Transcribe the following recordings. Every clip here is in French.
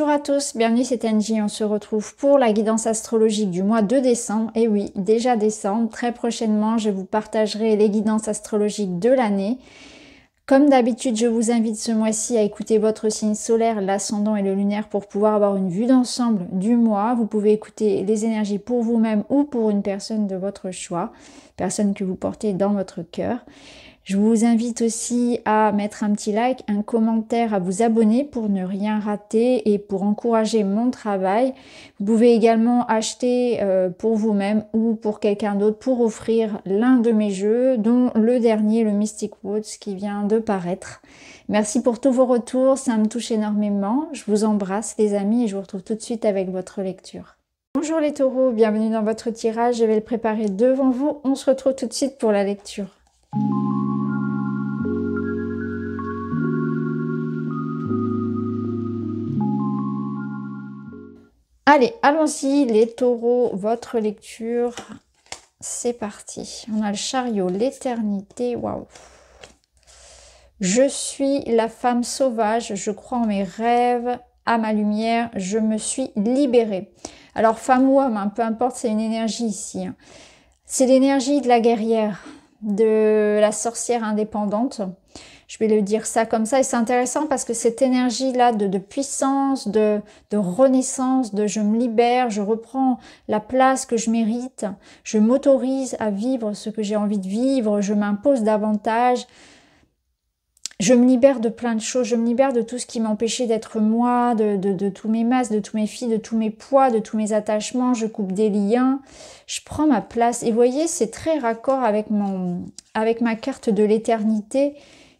Bonjour à tous, bienvenue c'est Angie, on se retrouve pour la guidance astrologique du mois de décembre. Et oui, déjà décembre, très prochainement je vous partagerai les guidances astrologiques de l'année. Comme d'habitude, je vous invite ce mois-ci à écouter votre signe solaire, l'ascendant et le lunaire pour pouvoir avoir une vue d'ensemble du mois. Vous pouvez écouter les énergies pour vous-même ou pour une personne de votre choix, personne que vous portez dans votre cœur. Je vous invite aussi à mettre un petit like, un commentaire, à vous abonner pour ne rien rater et pour encourager mon travail. Vous pouvez également acheter euh, pour vous-même ou pour quelqu'un d'autre pour offrir l'un de mes jeux, dont le dernier, le Mystic Woods, qui vient de paraître. Merci pour tous vos retours, ça me touche énormément. Je vous embrasse les amis et je vous retrouve tout de suite avec votre lecture. Bonjour les taureaux, bienvenue dans votre tirage, je vais le préparer devant vous. On se retrouve tout de suite pour la lecture. Allez, allons-y les taureaux, votre lecture, c'est parti. On a le chariot, l'éternité, waouh. Je suis la femme sauvage, je crois en mes rêves, à ma lumière, je me suis libérée. Alors femme ou homme, hein, peu importe, c'est une énergie ici. Hein. C'est l'énergie de la guerrière, de la sorcière indépendante je vais le dire ça comme ça. Et c'est intéressant parce que cette énergie-là de, puissance, de, renaissance, de je me libère, je reprends la place que je mérite, je m'autorise à vivre ce que j'ai envie de vivre, je m'impose davantage. Je me libère de plein de choses, je me libère de tout ce qui m'empêchait d'être moi, de, tous mes masses, de tous mes filles, de tous mes poids, de tous mes attachements, je coupe des liens, je prends ma place. Et vous voyez, c'est très raccord avec, mon, avec ma carte de l'éternité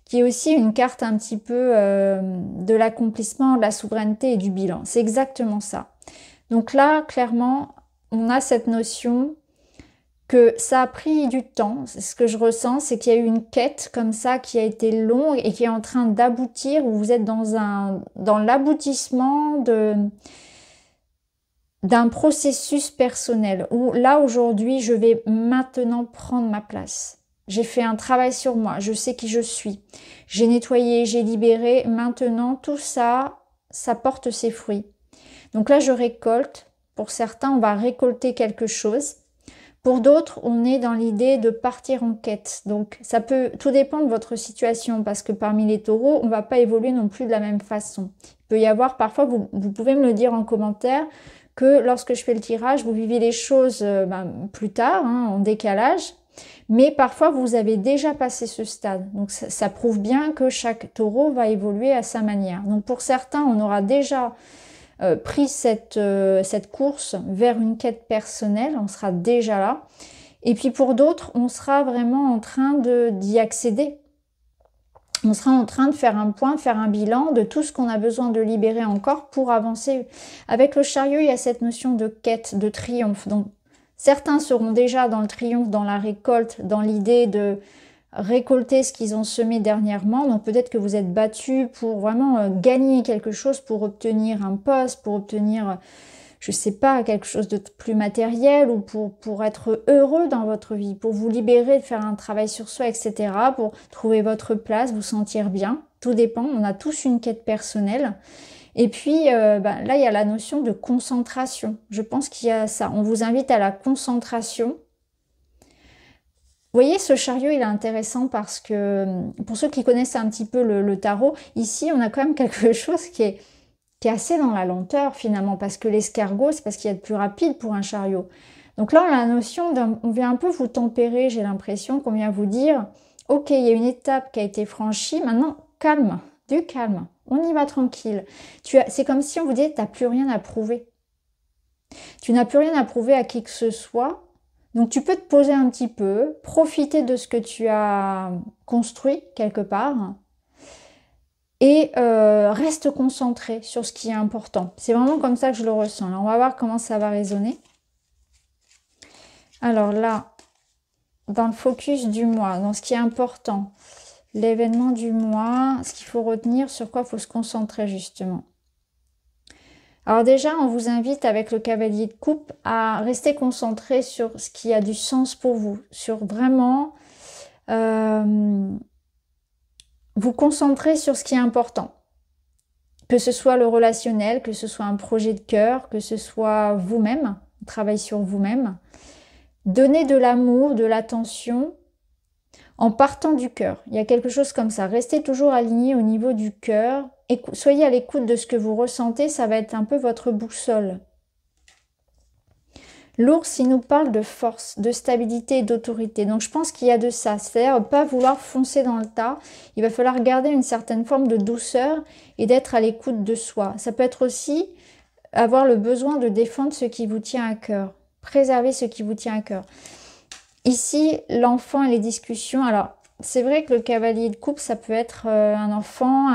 qui est aussi une carte un petit peu euh, de l'accomplissement, de la souveraineté et du bilan. C'est exactement ça. Donc là, clairement, on a cette notion que ça a pris du temps. Ce que je ressens, c'est qu'il y a eu une quête comme ça qui a été longue et qui est en train d'aboutir, où vous êtes dans, un, dans l'aboutissement de, d'un processus personnel, où là aujourd'hui, je vais maintenant prendre ma place. J'ai fait un travail sur moi, je sais qui je suis. J'ai nettoyé, j'ai libéré. Maintenant, tout ça, ça porte ses fruits. Donc là, je récolte. Pour certains, on va récolter quelque chose. Pour d'autres, on est dans l'idée de partir en quête. Donc ça peut tout dépendre de votre situation parce que parmi les taureaux, on ne va pas évoluer non plus de la même façon. Il peut y avoir parfois, vous, pouvez me le dire en commentaire, que lorsque je fais le tirage, vous vivez les choses euh, ben, plus tard, hein, en décalage, mais parfois, vous avez déjà passé ce stade. Donc, ça, prouve bien que chaque taureau va évoluer à sa manière. Donc, pour certains, on aura déjà euh, pris cette, euh, cette course vers une quête personnelle. On sera déjà là. Et puis, pour d'autres, on sera vraiment en train d'y accéder. On sera en train de faire un point, faire un bilan de tout ce qu'on a besoin de libérer encore pour avancer. Avec le chariot, il y a cette notion de quête, de triomphe. Donc, Certains seront déjà dans le triomphe, dans la récolte, dans l'idée de récolter ce qu'ils ont semé dernièrement. Donc peut-être que vous êtes battu pour vraiment euh, gagner quelque chose, pour obtenir un poste, pour obtenir, je ne sais pas, quelque chose de plus matériel ou pour, pour être heureux dans votre vie, pour vous libérer de faire un travail sur soi, etc., pour trouver votre place, vous sentir bien. Tout dépend, on a tous une quête personnelle. Et puis euh, bah, là, il y a la notion de concentration. Je pense qu'il y a ça. On vous invite à la concentration. Vous voyez, ce chariot, il est intéressant parce que, hum, pour ceux qui connaissent un petit peu le, tarot, ici, on a quand même quelque chose qui est, qui est assez dans la lenteur finalement, parce que l'escargot, c'est parce qu'il y a de plus rapide pour un chariot. Donc là, on a la notion, on vient un peu vous tempérer, j'ai l'impression, qu'on vient vous dire, ok, il y a une étape qui a été franchie, maintenant, calme, du calme. On y va tranquille. C'est comme si on vous disait, tu n'as plus rien à prouver. Tu n'as plus rien à prouver à qui que ce soit. Donc tu peux te poser un petit peu, profiter de ce que tu as construit quelque part et euh, reste concentré sur ce qui est important. C'est vraiment comme ça que je le ressens. on va voir comment ça va résonner. Alors là, dans le focus du moi, dans ce qui est important, l'événement du mois, ce qu'il faut retenir, sur quoi il faut se concentrer justement. Alors déjà, on vous invite avec le cavalier de coupe à rester concentré sur ce qui a du sens pour vous, sur vraiment euh, vous concentrer sur ce qui est important. Que ce soit le relationnel, que ce soit un projet de cœur, que ce soit vous-même, travail sur vous-même. Donnez de l'amour, de l'attention en partant du cœur. Il y a quelque chose comme ça. Restez toujours aligné au niveau du cœur. Soyez à l'écoute de ce que vous ressentez. Ça va être un peu votre boussole. L'ours, il nous parle de force, de stabilité et d'autorité. Donc je pense qu'il y a de ça. C'est-à-dire pas vouloir foncer dans le tas. Il va falloir garder une certaine forme de douceur et d'être à l'écoute de soi. Ça peut être aussi avoir le besoin de défendre ce qui vous tient à cœur. Préserver ce qui vous tient à cœur. Ici, l'enfant et les discussions. Alors, c'est vrai que le cavalier de coupe, ça peut être euh, un enfant,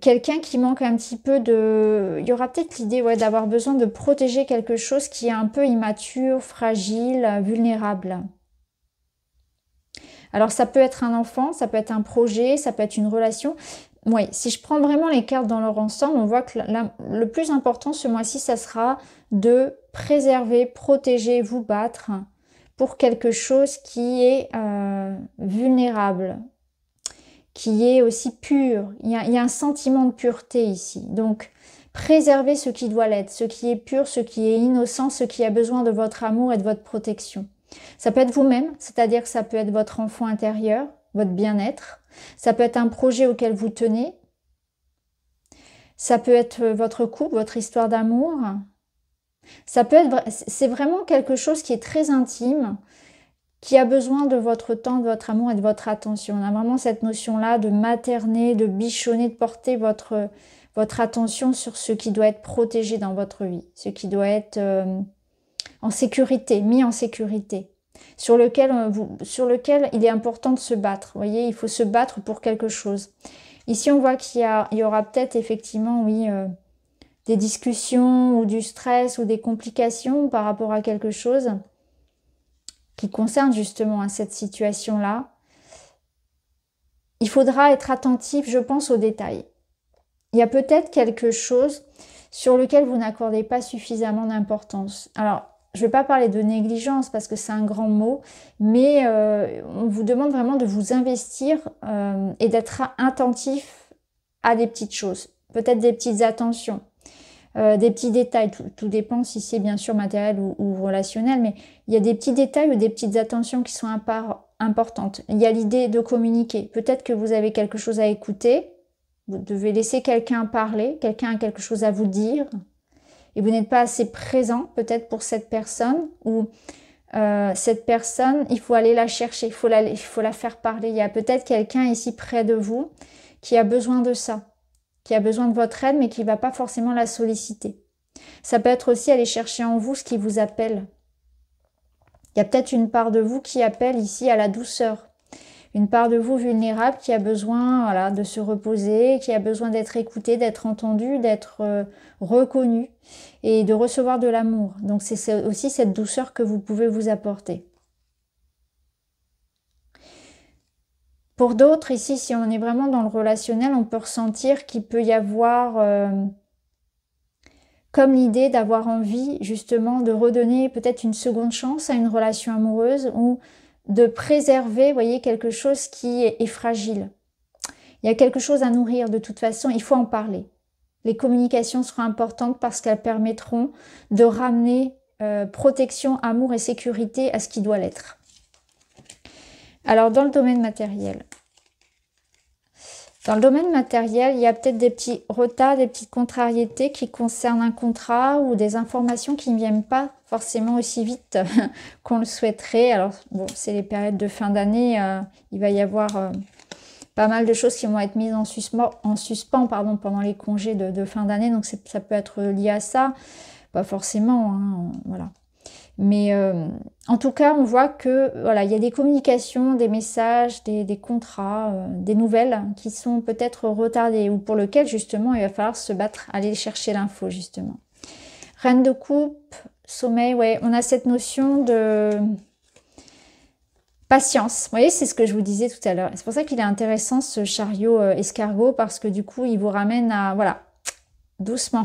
quelqu'un qui manque un petit peu de... Il y aura peut-être l'idée ouais, d'avoir besoin de protéger quelque chose qui est un peu immature, fragile, vulnérable. Alors ça peut être un enfant, ça peut être un projet, ça peut être une relation. Oui, si je prends vraiment les cartes dans leur ensemble, on voit que le plus important ce mois-ci, ça sera de préserver, protéger, vous battre pour quelque chose qui est euh, vulnérable, qui est aussi pur. Il y, a, il y, a, un sentiment de pureté ici. Donc, préservez ce qui doit l'être, ce qui est pur, ce qui est innocent, ce qui a besoin de votre amour et de votre protection. Ça peut être vous-même, c'est-à-dire que ça peut être votre enfant intérieur, votre bien-être. Ça peut être un projet auquel vous tenez. Ça peut être euh, votre couple, votre histoire d'amour, ça peut être, c'est vraiment quelque chose qui est très intime, qui a besoin de votre temps, de votre amour et de votre attention. On a vraiment cette notion-là de materner, de bichonner, de porter votre, votre attention sur ce qui doit être protégé dans votre vie, ce qui doit être euh, en sécurité, mis en sécurité, sur lequel, euh, sur lequel il est important de se battre. Vous voyez, il faut se battre pour quelque chose. Ici, on voit qu'il y, aura peut-être effectivement, oui, euh, des discussions ou du stress ou des complications par rapport à quelque chose qui concerne justement à cette situation-là, il faudra être attentif, je pense, aux détails. Il y a peut-être quelque chose sur lequel vous n'accordez pas suffisamment d'importance. Alors, je ne vais pas parler de négligence parce que c'est un grand mot, mais euh, on vous demande vraiment de vous investir euh, et d'être attentif à des petites choses, peut-être des petites attentions, euh, des petits détails. Tout, dépend si c'est bien sûr matériel ou, relationnel, mais il y a des petits détails ou des petites attentions qui sont part importantes. Il y a l'idée de communiquer. Peut-être que vous avez quelque chose à écouter, vous devez laisser quelqu'un parler, quelqu'un a quelque chose à vous dire, et vous n'êtes pas assez présent peut-être pour cette personne ou euh, cette personne, il faut aller la chercher, il faut il faut la faire parler. Il y a peut-être quelqu'un ici près de vous qui a besoin de ça qui a besoin de votre aide mais qui ne va pas forcément la solliciter. Ça peut être aussi aller chercher en vous ce qui vous appelle. Il y a peut-être une part de vous qui appelle ici à la douceur, une part de vous vulnérable qui a besoin voilà, de se reposer, qui a besoin d'être écoutée, d'être entendue, d'être euh, reconnue et de recevoir de l'amour. Donc c'est aussi cette douceur que vous pouvez vous apporter. Pour d'autres, ici, si on est vraiment dans le relationnel, on peut ressentir qu'il peut y avoir euh, comme l'idée d'avoir envie justement de redonner peut-être une seconde chance à une relation amoureuse ou de préserver, voyez, quelque chose qui est, fragile. Il y a quelque chose à nourrir de toute façon, il faut en parler. Les communications seront importantes parce qu'elles permettront de ramener euh, protection, amour et sécurité à ce qui doit l'être. Alors, dans le domaine matériel. Dans le domaine matériel, il y a peut-être des petits retards, des petites contrariétés qui concernent un contrat ou des informations qui ne viennent pas forcément aussi vite qu'on le souhaiterait. Alors, bon, c'est les périodes de fin d'année, euh, il va y avoir euh, pas mal de choses qui vont être mises en suspens, pendant les congés de, fin d'année, donc ça peut être lié à ça. Pas forcément, hein, voilà. Mais euh, en tout cas, on voit que voilà, il y a des communications, des messages, des, contrats, euh, des nouvelles qui sont peut-être retardées ou pour lesquelles justement il va falloir se battre, aller chercher l'info justement. Reine de coupe, sommeil, ouais, on a cette notion de patience. Vous voyez, c'est ce que je vous disais tout à l'heure. C'est pour ça qu'il est intéressant ce chariot euh, escargot parce que du coup, il vous ramène à voilà, doucement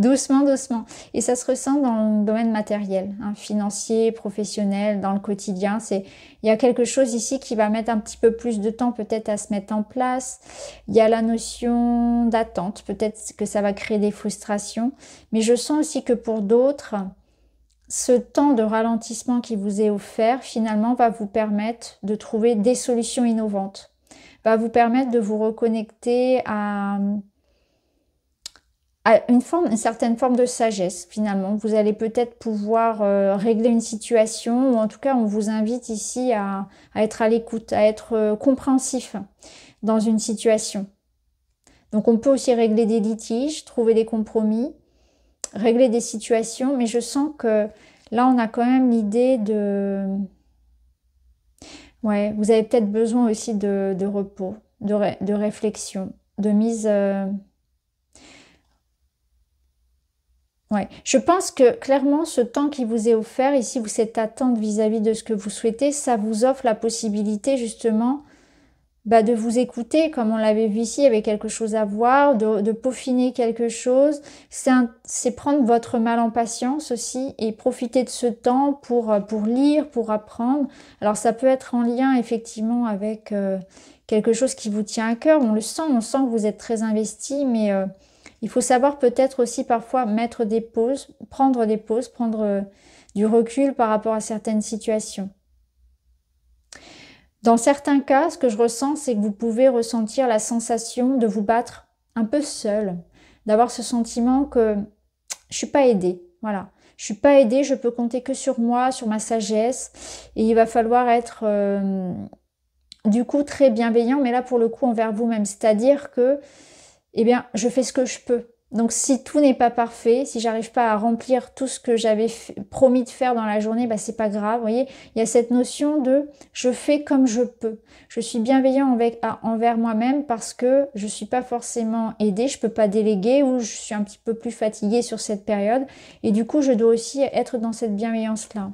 doucement, doucement. Et ça se ressent dans le domaine matériel, hein, financier, professionnel, dans le quotidien. C'est, il y a quelque chose ici qui va mettre un petit peu plus de temps peut-être à se mettre en place. Il y a la notion d'attente, peut-être que ça va créer des frustrations. Mais je sens aussi que pour d'autres, ce temps de ralentissement qui vous est offert finalement va vous permettre de trouver des solutions innovantes, va vous permettre de vous reconnecter à une, forme, une certaine forme de sagesse finalement. Vous allez peut-être pouvoir euh, régler une situation ou en tout cas on vous invite ici à, être à l'écoute, à être euh, compréhensif dans une situation. Donc on peut aussi régler des litiges, trouver des compromis, régler des situations, mais je sens que là on a quand même l'idée de... Ouais, vous avez peut-être besoin aussi de, repos, de, réflexion, de mise... Euh, Ouais. Je pense que clairement, ce temps qui vous est offert ici, vous cette attente vis-à-vis de ce que vous souhaitez, ça vous offre la possibilité justement bah, de vous écouter, comme on l'avait vu ici, avec quelque chose à voir, de, de peaufiner quelque chose. C'est prendre votre mal en patience aussi et profiter de ce temps pour, pour lire, pour apprendre. Alors ça peut être en lien effectivement avec euh, quelque chose qui vous tient à cœur, on le sent, on sent que vous êtes très investi, mais... Euh, il faut savoir peut-être aussi parfois mettre des pauses, prendre des pauses, prendre euh, du recul par rapport à certaines situations. Dans certains cas, ce que je ressens, c'est que vous pouvez ressentir la sensation de vous battre un peu seul, d'avoir ce sentiment que je suis pas aidée. Voilà. Je suis pas aidée, je peux compter que sur moi, sur ma sagesse. Et il va falloir être euh, du coup très bienveillant, mais là pour le coup envers vous-même. C'est-à-dire que eh bien, je fais ce que je peux. Donc si tout n'est pas parfait, si j'arrive pas à remplir tout ce que j'avais promis de faire dans la journée, bah c'est pas grave, vous voyez, il y a cette notion de je fais comme je peux. Je suis bienveillant envers, moi-même parce que je suis pas forcément aidée, je peux pas déléguer ou je suis un petit peu plus fatiguée sur cette période et du coup, je dois aussi être dans cette bienveillance là.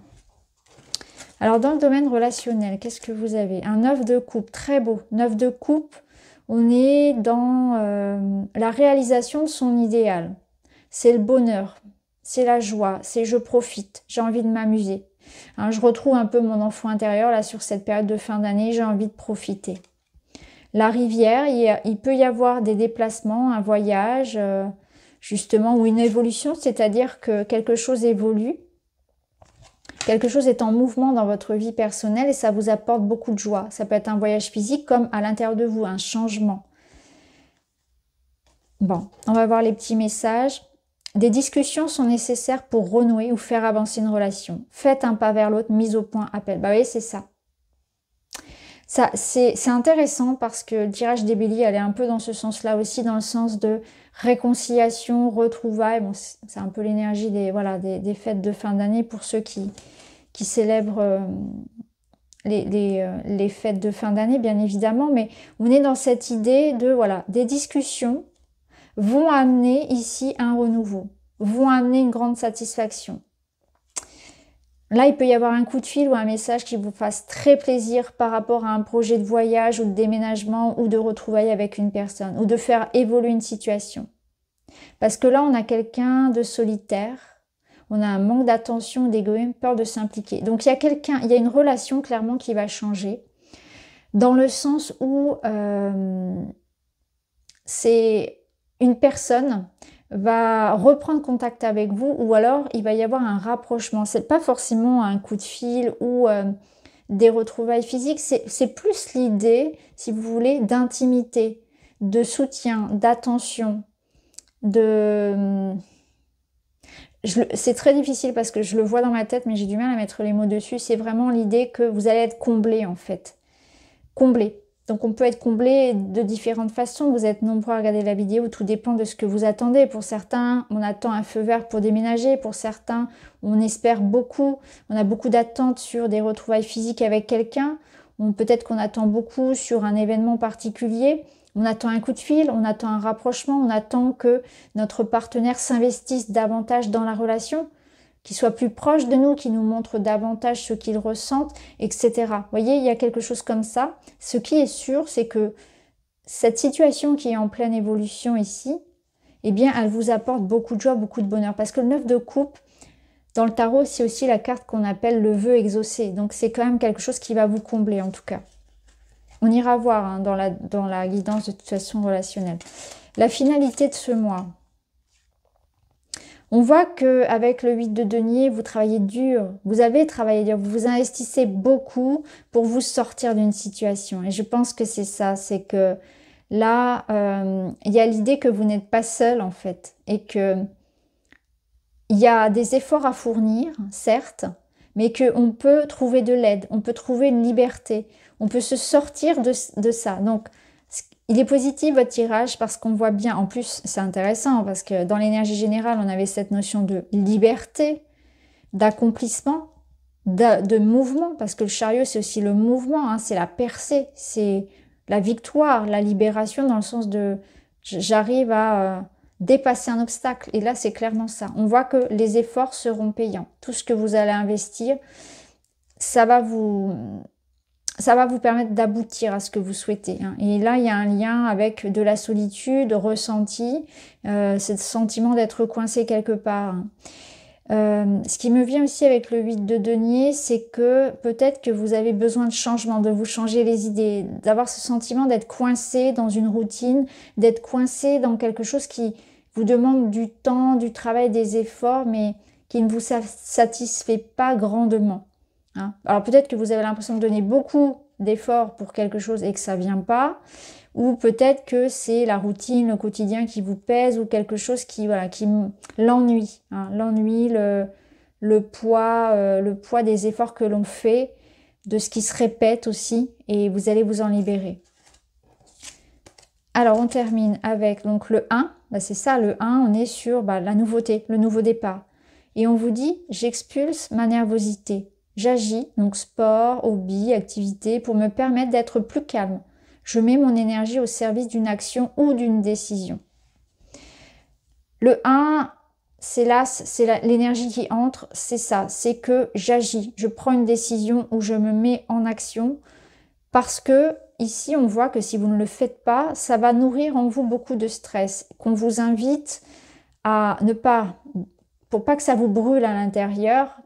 Alors dans le domaine relationnel, qu'est-ce que vous avez Un œuf de coupe, très beau. Neuf de coupe, on est dans euh, la réalisation de son idéal. C'est le bonheur, c'est la joie, c'est je profite, j'ai envie de m'amuser. Hein, je retrouve un peu mon enfant intérieur là sur cette période de fin d'année, j'ai envie de profiter. La rivière, il, peut y avoir des déplacements, un voyage, euh, justement, ou une évolution, c'est-à-dire que quelque chose évolue Quelque chose est en mouvement dans votre vie personnelle et ça vous apporte beaucoup de joie. Ça peut être un voyage physique comme à l'intérieur de vous, un changement. Bon, on va voir les petits messages. Des discussions sont nécessaires pour renouer ou faire avancer une relation. Faites un pas vers l'autre, mise au point, appel. Bah oui, c'est ça. Ça, c'est intéressant parce que le tirage des béliers allait un peu dans ce sens-là aussi, dans le sens de réconciliation, retrouvailles. Bon, c'est un peu l'énergie des, voilà, des, fêtes de fin d'année pour ceux qui, qui célèbrent euh, les, les, euh, les, fêtes de fin d'année, bien évidemment. Mais on est dans cette idée de, voilà, des discussions vont amener ici un renouveau, vont amener une grande satisfaction. Là, il peut y avoir un coup de fil ou un message qui vous fasse très plaisir par rapport à un projet de voyage ou de déménagement ou de retrouvailles avec une personne ou de faire évoluer une situation. Parce que là, on a quelqu'un de solitaire, on a un manque d'attention, d'égoïsme, peur de s'impliquer. Donc il y a quelqu'un, il y a une relation clairement qui va changer dans le sens où euh, c'est une personne va reprendre contact avec vous ou alors il va y avoir un rapprochement. C'est pas forcément un coup de fil ou euh, des retrouvailles physiques, c'est plus l'idée, si vous voulez, d'intimité, de soutien, d'attention, de... Euh, c'est très difficile parce que je le vois dans ma tête, mais j'ai du mal à mettre les mots dessus. C'est vraiment l'idée que vous allez être comblé en fait. Comblé. Donc on peut être comblé de différentes façons. Vous êtes nombreux à regarder la vidéo, tout dépend de ce que vous attendez. Pour certains, on attend un feu vert pour déménager. Pour certains, on espère beaucoup. On a beaucoup d'attentes sur des retrouvailles physiques avec quelqu'un. Peut-être qu'on attend beaucoup sur un événement particulier. On attend un coup de fil, on attend un rapprochement, on attend que notre partenaire s'investisse davantage dans la relation qui soit plus proche de nous, qui nous montrent davantage ce qu'ils ressentent, etc. Vous voyez, il y a quelque chose comme ça. Ce qui est sûr, c'est que cette situation qui est en pleine évolution ici, eh bien, elle vous apporte beaucoup de joie, beaucoup de bonheur. Parce que le 9 de coupe, dans le tarot, c'est aussi la carte qu'on appelle le vœu exaucé. Donc, c'est quand même quelque chose qui va vous combler, en tout cas. On ira voir hein, dans, la, dans la guidance de toute façon relationnelle. La finalité de ce mois. On voit que avec le 8 de denier, vous travaillez dur, vous avez travaillé dur, vous vous investissez beaucoup pour vous sortir d'une situation. Et je pense que c'est ça, c'est que là, euh, il y a l'idée que vous n'êtes pas seul en fait, et que il y a des efforts à fournir, certes, mais qu'on peut trouver de l'aide, on peut trouver une liberté, on peut se sortir de, de ça. Donc, il est positif votre tirage parce qu'on voit bien, en plus c'est intéressant parce que dans l'énergie générale on avait cette notion de liberté, d'accomplissement, de, mouvement parce que le chariot c'est aussi le mouvement, hein, c'est la percée, c'est la victoire, la libération dans le sens de j'arrive à euh, dépasser un obstacle et là c'est clairement ça. On voit que les efforts seront payants, tout ce que vous allez investir, ça va vous ça va vous permettre d'aboutir à ce que vous souhaitez. Hein. Et là, il y a un lien avec de la solitude ressentie, euh, ce sentiment d'être coincé quelque part. Hein. Euh, ce qui me vient aussi avec le 8 de denier, c'est que peut-être que vous avez besoin de changement, de vous changer les idées, d'avoir ce sentiment d'être coincé dans une routine, d'être coincé dans quelque chose qui vous demande du temps, du travail, des efforts, mais qui ne vous satisfait pas grandement. Hein. Alors peut-être que vous avez l'impression de donner beaucoup d'efforts pour quelque chose et que ça vient pas, ou peut-être que c'est la routine, le quotidien qui vous pèse ou quelque chose qui voilà qui l'ennuie, hein. l'ennui, le, poids, euh, le poids des efforts que l'on fait, de ce qui se répète aussi, et vous allez vous en libérer. Alors on termine avec donc le 1, bah, c'est ça le 1, on est sur bah, la nouveauté, le nouveau départ. Et on vous dit j'expulse ma nervosité, J'agis, donc sport, hobby, activité, pour me permettre d'être plus calme. Je mets mon énergie au service d'une action ou d'une décision. Le 1, c'est là, c'est l'énergie qui entre, c'est ça, c'est que j'agis, je prends une décision ou je me mets en action parce que ici on voit que si vous ne le faites pas, ça va nourrir en vous beaucoup de stress, qu'on vous invite à ne pas, pour pas que ça vous brûle à l'intérieur,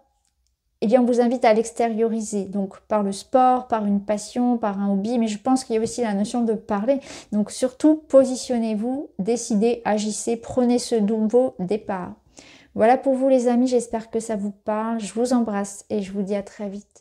eh bien, on vous invite à l'extérioriser, donc par le sport, par une passion, par un hobby, mais je pense qu'il y a aussi la notion de parler. Donc surtout, positionnez-vous, décidez, agissez, prenez ce nouveau départ. Voilà pour vous les amis, j'espère que ça vous parle, je vous embrasse et je vous dis à très vite.